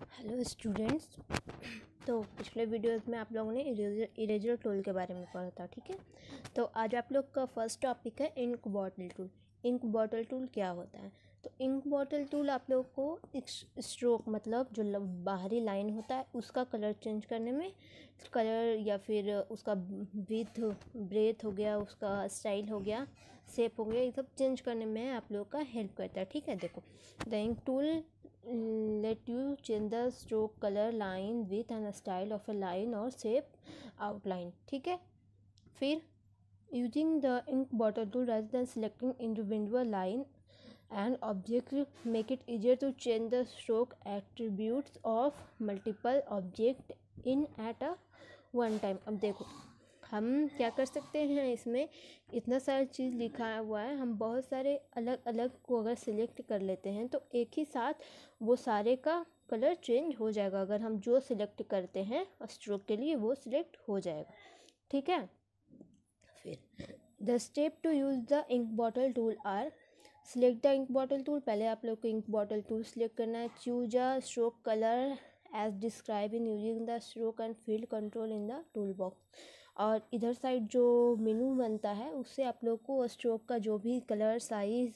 Hello students तो पिछले videos में आप लोगों ने इरेजर इरेजर टूल के बारे में पढ़ा था ठीक है तो आज आप लोग का फर्स्ट टॉपिक है ink bottle tool ink bottle tool क्या होता है तो इंक बॉटल टूल आप लोगों को एक स्ट्रोक मतलब जो बाहरी लाइन होता है उसका कलर चेंज करने में कलर या फिर उसका ब्रीथ ब्रेथ हो गया उसका स्टाइल हो गया शेप हो गया ये सब चेंज करने में आप लोगों का हेल्प करता है ठीक है देखो the ink tool let you change the stroke colour line with an style of a line और सेप आउट लाइन ठीक है फिर using the ink bottle to raise than selecting individual line and object make it easier to change the stroke attribute of multiple object in at a one time अब देखो हम क्या कर सकते हैं इसमें इतना सारा चीज़ लिखा हुआ है हम बहुत सारे अलग अलग को अगर सिलेक्ट कर लेते हैं तो एक ही साथ वो सारे का कलर चेंज हो जाएगा अगर हम जो सिलेक्ट करते हैं स्ट्रोक के लिए वो सिलेक्ट हो जाएगा ठीक है फिर the step two use the ink bottle tool or select the ink bottle tool पहले आप लोग को इंक बॉटल टूल सिलेक्ट करना है choose a stroke colour as describe in using the stroke and field control in the tool box और इधर side जो मेनू बनता है उससे आप लोग को स्ट्रोक का जो भी कलर साइज़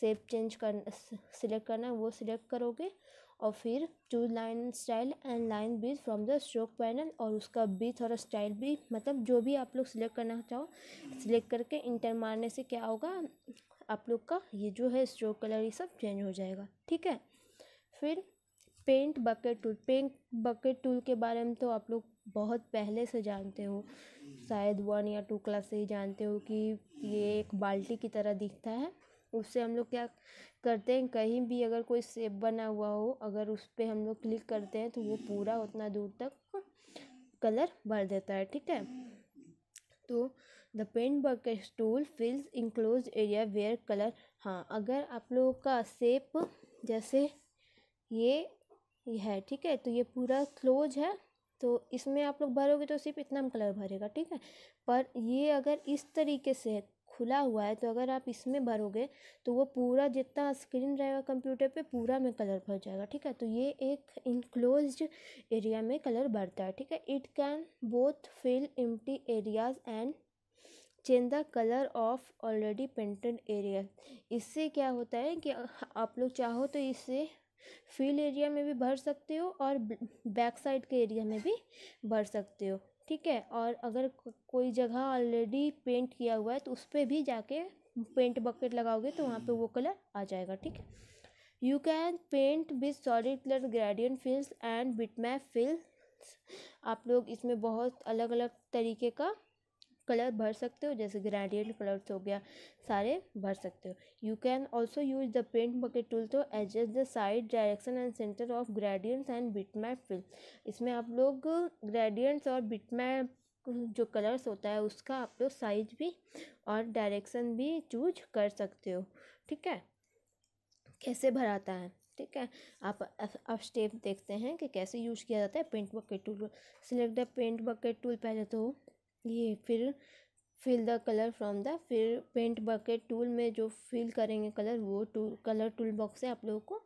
सेप चेंज कर सिलेक्ट करना है वो सिलेक्ट करोगे और फिर to line style and line width from the stroke panel और उसका बीथ और स्टाइल भी मतलब जो भी आप लोग सिलेक्ट करना चाहो सिलेक्ट करके इंटर मारने से क्या होगा आप लोग का ये जो है स्ट्रोक कलर ये सब चेंज हो जाएगा ठीक है फिर paint bucket tool paint bucket tool के बारे में तो आप लोग बहुत पहले से जानते हो शायद वन या टू क्लास से ही जानते हो कि ये एक बाल्टी की तरह दिखता है उससे हम लोग क्या करते हैं कहीं भी अगर कोई सेप बना हुआ हो अगर उस पर हम लोग क्लिक करते हैं तो वो पूरा उतना दूर तक कलर भर देता है ठीक है तो the paint bucket tool fills enclose area where colour हाँ अगर आप लोगों का सेप जैसे ये है ठीक है तो ये पूरा क्लोज है तो इसमें आप लोग भरोगे तो सिर्फ इतना कलर भरेगा ठीक है पर ये अगर इस तरीके से खुला हुआ है तो अगर आप इसमें भरोगे तो वो पूरा जितना स्क्रीन रहेगा कंप्यूटर पे पूरा में कलर भर जाएगा ठीक है तो ये एक इनक्लोज एरिया में कलर भरता है ठीक है it can both fill empty areas and change the colour of already painted area इससे क्या होता है कि आप लोग चाहो तो इससे फील एरिया में भी भर सकते हो और बैक साइड के एरिया में भी भर सकते हो ठीक है और अगर कोई जगह ऑलरेडी पेंट किया हुआ है तो उस पर भी जाके पेंट बकेट लगाओगे तो वहाँ पे वो कलर आ जाएगा ठीक है you can paint with solid colour gradient fills and bitmap fills आप लोग इसमें बहुत अलग अलग तरीके का कलर भर सकते हो जैसे ग्रेडियंट कलर्स हो गया सारे भर सकते हो you can also use the paint bucket tool to adjust the side direction and centre of gradients and bitmap fill इसमें आप लोग ग्रेडियंट्स और बिटमैप जो कलर्स होता है उसका आप लोग साइज भी और डायरेक्शन भी चूज कर सकते हो ठीक है कैसे भराता है ठीक है आप आप स्टेप देखते हैं कि कैसे यूज़ किया जाता है paint bucket tool select the paint bucket tool पहले तो ये फिर fill the colour from the फिर पेंट बकेट टूल में जो फिल करेंगे कलर वो टूल कलर टूल बॉक्स से आप लोगों को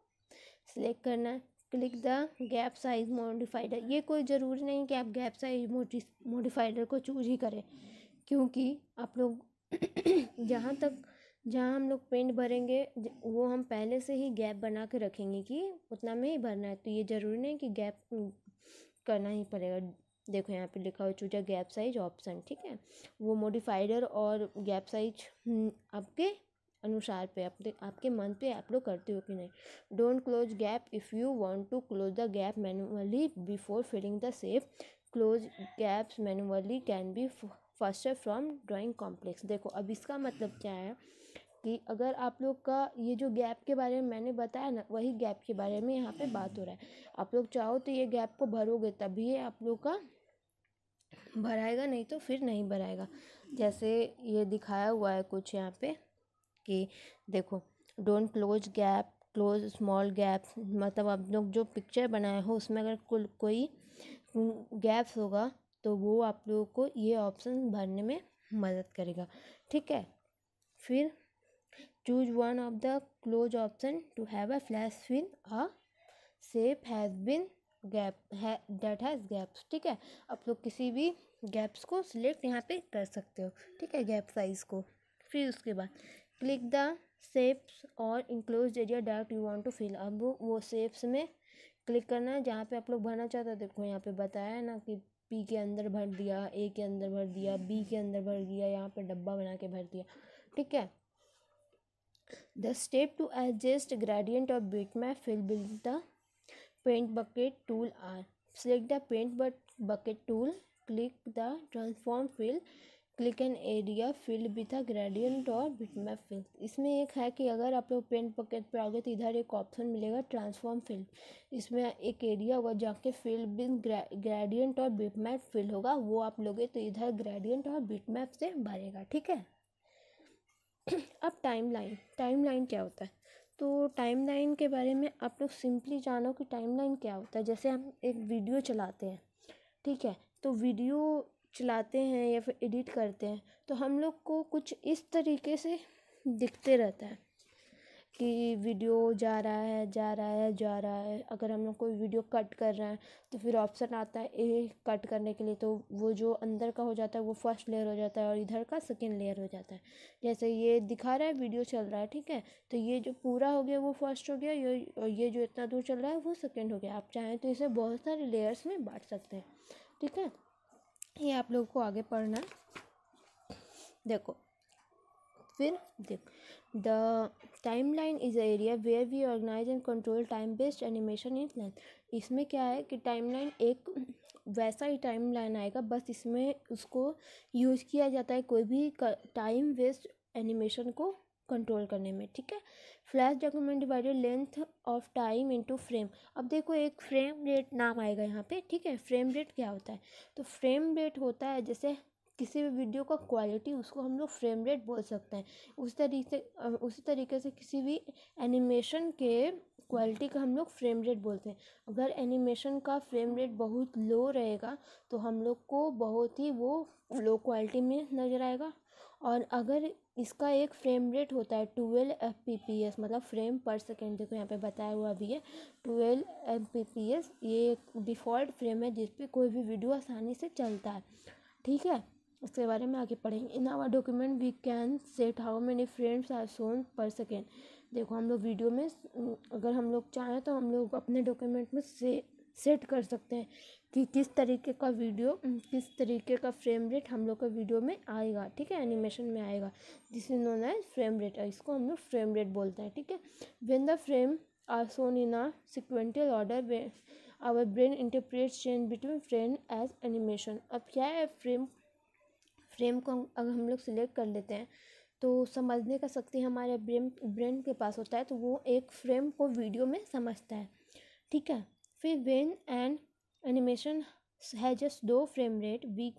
सिलेक्ट करना है click the gap size modifier ये कोई ज़रूरी नहीं कि आप गैप साइज मॉडिफाइडर को चूज ही करें क्योंकि आप लोग जहाँ तक जहाँ हम लोग पेंट भरेंगे वो हम पहले से ही गैप बना के रखेंगे कि उतना में ही भरना है तो ये ज़रूरी नहीं कि गैप करना ही पड़ेगा देखो यहाँ पे लिखा हुआ choose a gap size option ठीक है वो मोडिफाइडर और गैप साइज हम्म, आपके अनुसार पे अपने आपके मन पे आप लोग करते हो कि नहीं don't close gap if you want to close the gap manually before filling the shape close gaps manually can be first from drawing complex देखो अब इसका मतलब क्या है कि अगर आप लोग का ये जो गैप के बारे में मैंने बताया ना वही गैप के बारे में यहाँ पे बात हो रहा है आप लोग चाहो तो ये गैप को भरोगे तभी आप लोग का भराएगा नहीं तो फिर नहीं भराएगा जैसे ये दिखाया हुआ है कुछ यहाँ पे कि देखो don't close gap close small gap मतलब आप लोग जो पिक्चर बनाए हो उसमें अगर कुल कोई गैप्स होगा तो वो आप लोगों को ये ऑप्शन भरने में मदद करेगा ठीक है फिर choose one of the close option to have a Flash win a shape has been gap है डेट हैज़ गैप्स ठीक है आप लोग किसी भी गैप्स को सिलेक्ट यहाँ पे कर सकते हो ठीक है गैप साइज़ को फिर उसके बाद क्लिक द सेप्स और enclose area direct you want to fill अब वो सेप्स में क्लिक करना है जहाँ पे आप लोग भरना चाहते हो देखो यहाँ पे बताया है ना कि पी के अंदर भर दिया ए के अंदर भर दिया बी के अंदर भर दिया यहाँ पर डब्बा बना के भर दिया ठीक है the step two adjust gradient of bitmap fill bill the paint bucket tool or select the paint but bucket tool click the transform field click an area field with a gradient और map field इसमें एक है कि अगर आप लोग paint pocket पर आओगे तो इधर एक ऑप्शन मिलेगा ट्रांसफॉर्म फील्ड इसमें एक एरिया होगा जहाँ के फील्ड विथ ग्रेडियंट और बिटमैप फील्ड होगा वो आप लोगे तो इधर ग्रेडियंट और बिटमैप से भरेगा ठीक है अब टाइम लाइन टाइम लाइन क्या होता है तो टाइम लाइन के बारे में आप लोग सिंपली जानो कि टाइम लाइन क्या होता है जैसे हम एक वीडियो चलाते हैं ठीक है तो वीडियो चलाते हैं या फिर एडिट करते हैं तो हम लोग को कुछ इस तरीके से दिखते रहता है कि वीडियो जा रहा है जा रहा है जा रहा है अगर हम लोग कोई वीडियो कट कर रहे हैं तो फिर ऑप्शन आता है ए कट करने के लिए तो वो जो अंदर का हो जाता है वो फर्स्ट लेयर हो जाता है और इधर का सेकेंड लेयर हो जाता है जैसे ये दिखा रहा है वीडियो चल रहा है ठीक है तो ये जो पूरा हो गया वो फर्स्ट हो गया ये और ये जो इतना दूर चल रहा है वो सेकेंड हो गया आप चाहें तो इसे बहुत सारे लेयर्स में बांट सकते हैं ठीक है ये आप लोगों को आगे पढ़ना है देखो फिर देख the timeline is a area where we organise and control time based animation in line इसमें क्या है कि टाइम लाइन एक वैसा ही टाइम लाइन आएगा बस इसमें उसको यूज किया जाता है कोई भी टाइम वेस्ट एनिमेशन को कंट्रोल करने में ठीक है Flash document divided length of time into frame अब देखो एक फ्रेम रेट नाम आएगा यहाँ पे ठीक है फ्रेम रेट क्या होता है तो फ्रेम रेट होता है जैसे किसी भी वीडियो का क्वालिटी उसको हम लोग फ्रेम रेट बोल सकते हैं उस तरीके उसी तरीके से किसी भी एनिमेशन के क्वालिटी का हम लोग फ्रेम रेट बोलते हैं अगर एनिमेशन का फ्रेम रेट बहुत लो रहेगा तो हम लोग को बहुत ही वो लो क्वालिटी में नज़र आएगा और अगर इसका एक फ्रेम रेट होता है twelve F P P S मतलब फ्रेम पर सेकेंड देखो यहाँ पे बताया हुआ भी है twelve F P P S ये एक डिफ़ॉल्ट फ्रेम है जिस पर कोई भी वीडियो आसानी से चलता है ठीक है उसके बारे में आगे पढ़ेंगे in our document we can set how many frames are shown per second देखो हम लोग वीडियो में अगर हम लोग चाहें तो हम लोग अपने डॉक्यूमेंट में से सेट कर सकते हैं कि किस तरीके का वीडियो हम्म। किस तरीके का फ्रेम रेट हम लोग का वीडियो में आएगा ठीक है एनिमेशन में आएगा this is known as frame rate इसको हम लोग फ्रेम रेट बोलते हैं ठीक है when the frame are shown in a sequential order our brain interpret change between frame as animation अब क्या है फ्रेम फ्रेम को अगर हम लोग सिलेक्ट कर लेते हैं तो समझने का शक्ति हमारे ब्रेन ब्रेन के पास होता है तो वो एक फ्रेम को वीडियो में समझता है ठीक है फिर वेन एंड एनिमेशन है जस्ट दो frame rate we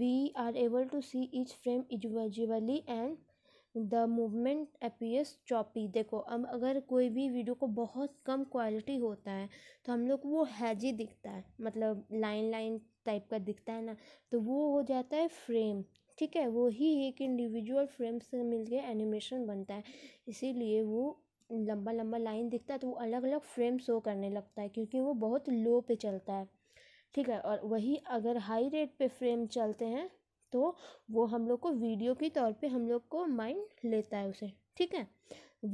we are able to see each frame easily and the movement appears choppy देखो अब अगर कोई भी वीडियो को बहुत कम क्वालिटी होता है तो हम लोग वो हैजी दिखता है मतलब लाइन लाइन टाइप का दिखता है ना तो वो हो जाता है फ्रेम ठीक है वो ही एक इंडिविजुअल फ्रेम से मिलके एनिमेशन बनता है इसीलिए वो लंबा लंबा लाइन दिखता है तो वो अलग अलग फ्रेम शो करने लगता है क्योंकि वो बहुत लो पे चलता है ठीक है और वही अगर हाई रेट पे फ्रेम चलते हैं तो वो हम लोग को वीडियो के तौर पे हम लोग को माइंड लेता है उसे ठीक है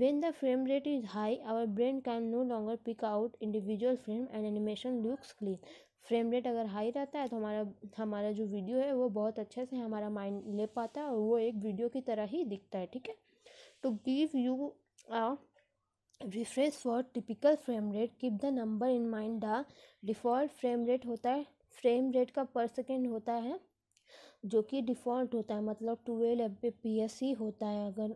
when the frame rate is high our brain can no longer pick out individual frame and animation looks clean frame rate अगर हाई रहता है तो हमारा हमारा जो वीडियो है वो बहुत अच्छे से हमारा माइंड ले पाता है और वो एक वीडियो की तरह ही दिखता है ठीक है to give you a refresh for typical frame rate keep the number in mind the default frame rate होता है फ्रेम रेट का पर सेकेंड होता है जो कि डिफ़ॉल्ट होता है मतलब ट्वेल्व एम पी होता है अगर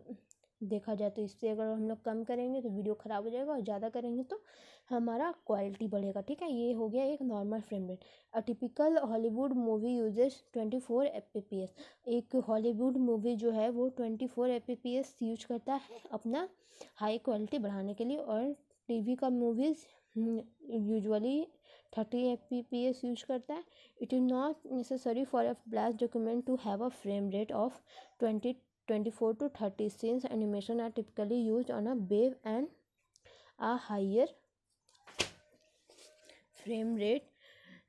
देखा जाए तो इससे अगर हम लोग कम करेंगे तो वीडियो ख़राब हो जाएगा और ज़्यादा करेंगे तो हमारा क्वालिटी बढ़ेगा ठीक है ये हो गया एक normal frame rate a typical Hollywood movie uses twenty four F P S एक हॉलीवुड मूवी जो है वो twenty four F P S use करता है अपना हाई क्वालिटी बढ़ाने के लिए और टी वी का movies usually thirty F P P S use करता है it is not necessary for a blast document to have a frame rate of twenty 24 to 30 scenes animation are typically used on a wave and a higher frame rate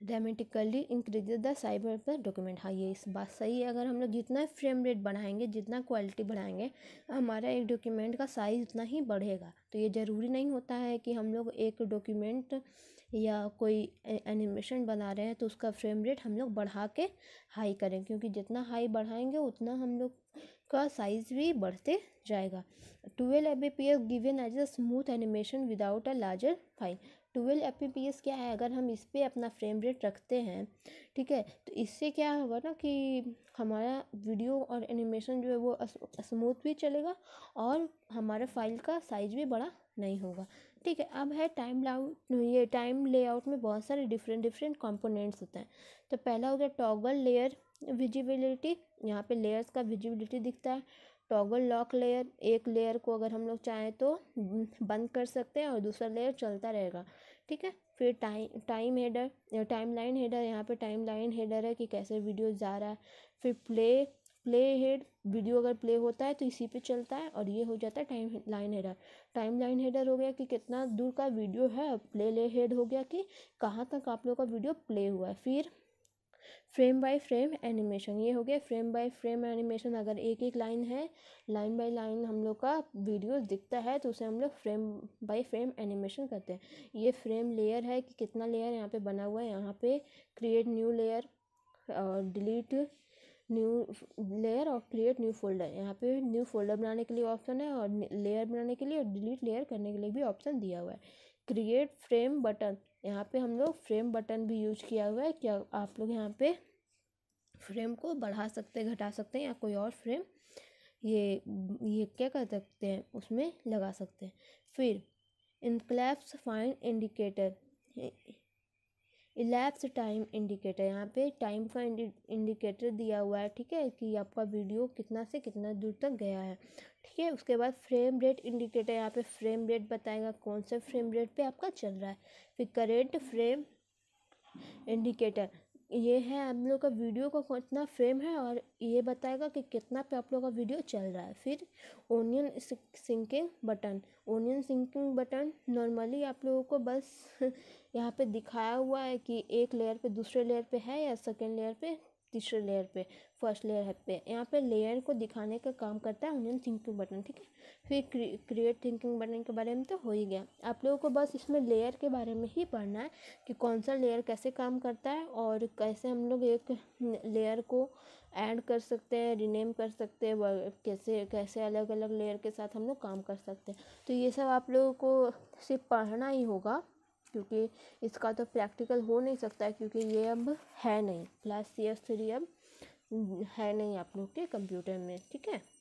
dramatically increase the cyber per document हाँ ये इस बात सही है अगर हम लोग जितना फ्रेम रेट बढ़ाएंगे जितना क्वालिटी बढ़ाएंगे हमारा एक डॉक्यूमेंट का साइज़ उतना ही बढ़ेगा तो ये ज़रूरी नहीं होता है कि हम लोग एक डॉक्यूमेंट या कोई एनिमेशन बना रहे हैं तो उसका फ्रेम रेट हम लोग बढ़ा के हाई करें क्योंकि जितना हाई बढ़ाएंगे उतना हम लोग का साइज भी बढ़ते जाएगा twelve M P S given as a smooth animation without a larger file twelve M P S क्या है अगर हम इस पर अपना फ्रेम रेट रखते हैं ठीक है तो इससे क्या होगा ना कि हमारा वीडियो और एनिमेशन जो है वो स्मूथ भी चलेगा और हमारा फाइल का साइज भी बड़ा नहीं होगा ठीक है अब है टाइम लाउट ये टाइम लेआउट में बहुत सारे डिफरेंट डिफरेंट कंपोनेंट्स होते हैं तो पहला हो गया टॉगल लेयर विजिबिलिटी यहाँ पे लेयर्स का विजिबिलिटी दिखता है टॉगल लॉक लेयर एक लेयर को अगर हम लोग चाहें तो बंद कर सकते हैं और दूसरा लेयर चलता रहेगा ठीक है फिर time time header time line header यहाँ पे टाइम लाइन हेडर है कि कैसे वीडियो जा रहा है फिर प्ले प्ले हेड वीडियो अगर प्ले होता है तो इसी पे चलता है और ये हो जाता है time line header time line header हो गया कि कितना दूर का वीडियो है प्ले ले हेड हो गया कि कहाँ तक आप लोगों का वीडियो प्ले हुआ है फिर फ्रेम बाय फ्रेम एनिमेशन ये हो गया फ्रेम बाय फ्रेम एनिमेशन अगर एक एक लाइन है लाइन बाय लाइन हम लोग का वीडियो दिखता है तो उसे हम लोग फ्रेम बाय फ्रेम एनिमेशन करते हैं ये फ्रेम लेयर है कि कितना लेयर यहाँ पे बना हुआ है यहाँ पे क्रिएट न्यू लेयर और डिलीट न्यू लेयर और क्रिएट न्यू फोल्डर यहाँ पे न्यू फोल्डर बनाने के लिए ऑप्शन है और लेयर बनाने के लिए और डिलीट लेयर करने के लिए भी ऑप्शन दिया हुआ है क्रिएट फ्रेम बटन यहाँ पे हम लोग फ्रेम बटन भी यूज किया हुआ है क्या आप लोग यहाँ पे फ्रेम को बढ़ा सकते घटा सकते हैं या कोई और फ्रेम ये ये क्या कर सकते हैं उसमें लगा सकते हैं फिर in collapse fine indicator elapse time indicator यहाँ पे टाइम का इंडिकेटर दिया हुआ है ठीक है कि आपका वीडियो कितना से कितना दूर तक गया है ठीक है उसके बाद फ्रेम रेट इंडिकेटर यहाँ पे फ्रेम रेट बताएगा कौन से फ्रेम रेट पे आपका चल रहा है फिर करेंट फ्रेम इंडिकेटर ये है आप लोग का वीडियो का कितना फ्रेम है और ये बताएगा कि कितना पे आप लोग का वीडियो चल रहा है फिर onion sinking button onion sinking button normally आप लोगों को बस यहाँ पे दिखाया हुआ है कि एक लेयर पे दूसरे लेयर पे है या सेकेंड लेयर पे तीसरे लेयर पे फर्स्ट लेयर पे यहाँ पे लेयर को दिखाने का काम करता है यूनियन थिंकिंग बटन ठीक है फिर क्रिएट थिंकिंग बटन के बारे में तो हो ही गया आप लोगों को बस इसमें लेयर के बारे में ही पढ़ना है कि कौन सा लेयर कैसे काम करता है और कैसे हम लोग एक लेयर को ऐड कर सकते हैं रिनेम कर सकते हैं कैसे कैसे अलग अलग लेयर के साथ हम लोग काम कर सकते हैं तो ये सब आप लोगों को सिर्फ पढ़ना ही होगा क्योंकि इसका तो प्रैक्टिकल हो नहीं सकता है क्योंकि ये अब है नहीं क्लास सी एस थ्री अब है नहीं आप लोग के कंप्यूटर में ठीक है